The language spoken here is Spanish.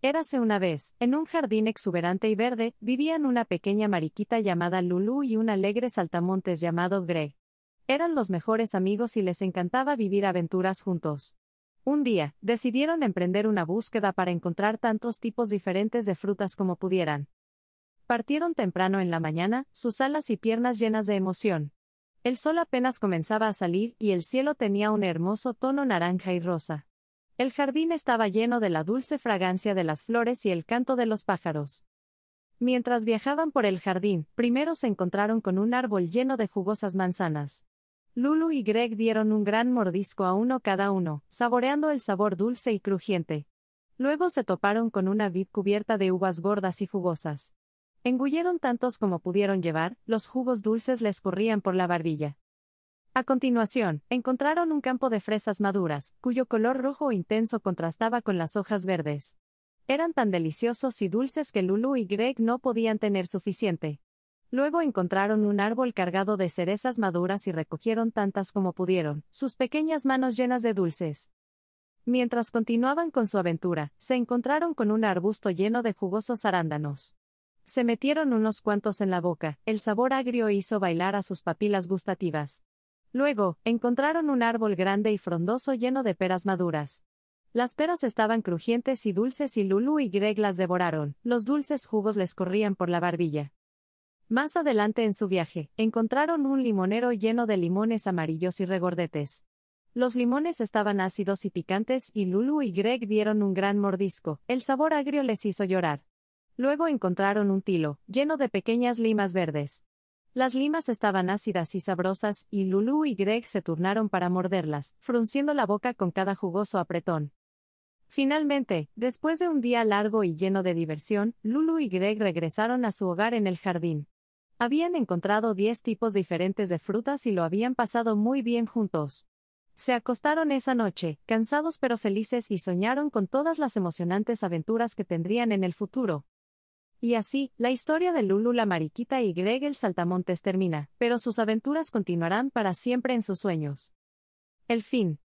Érase una vez, en un jardín exuberante y verde, vivían una pequeña mariquita llamada Lulu y un alegre saltamontes llamado Greg. Eran los mejores amigos y les encantaba vivir aventuras juntos. Un día, decidieron emprender una búsqueda para encontrar tantos tipos diferentes de frutas como pudieran. Partieron temprano en la mañana, sus alas y piernas llenas de emoción. El sol apenas comenzaba a salir y el cielo tenía un hermoso tono naranja y rosa. El jardín estaba lleno de la dulce fragancia de las flores y el canto de los pájaros. Mientras viajaban por el jardín, primero se encontraron con un árbol lleno de jugosas manzanas. Lulu y Greg dieron un gran mordisco a uno cada uno, saboreando el sabor dulce y crujiente. Luego se toparon con una vid cubierta de uvas gordas y jugosas. Engulleron tantos como pudieron llevar, los jugos dulces les corrían por la barbilla. A continuación, encontraron un campo de fresas maduras, cuyo color rojo intenso contrastaba con las hojas verdes. Eran tan deliciosos y dulces que Lulu y Greg no podían tener suficiente. Luego encontraron un árbol cargado de cerezas maduras y recogieron tantas como pudieron, sus pequeñas manos llenas de dulces. Mientras continuaban con su aventura, se encontraron con un arbusto lleno de jugosos arándanos. Se metieron unos cuantos en la boca, el sabor agrio hizo bailar a sus papilas gustativas. Luego, encontraron un árbol grande y frondoso lleno de peras maduras. Las peras estaban crujientes y dulces y Lulu y Greg las devoraron, los dulces jugos les corrían por la barbilla. Más adelante en su viaje, encontraron un limonero lleno de limones amarillos y regordetes. Los limones estaban ácidos y picantes y Lulu y Greg dieron un gran mordisco, el sabor agrio les hizo llorar. Luego encontraron un tilo, lleno de pequeñas limas verdes. Las limas estaban ácidas y sabrosas, y Lulu y Greg se turnaron para morderlas, frunciendo la boca con cada jugoso apretón. Finalmente, después de un día largo y lleno de diversión, Lulu y Greg regresaron a su hogar en el jardín. Habían encontrado diez tipos diferentes de frutas y lo habían pasado muy bien juntos. Se acostaron esa noche, cansados pero felices y soñaron con todas las emocionantes aventuras que tendrían en el futuro. Y así, la historia de Lulu la mariquita y Greg el saltamontes termina, pero sus aventuras continuarán para siempre en sus sueños. El fin.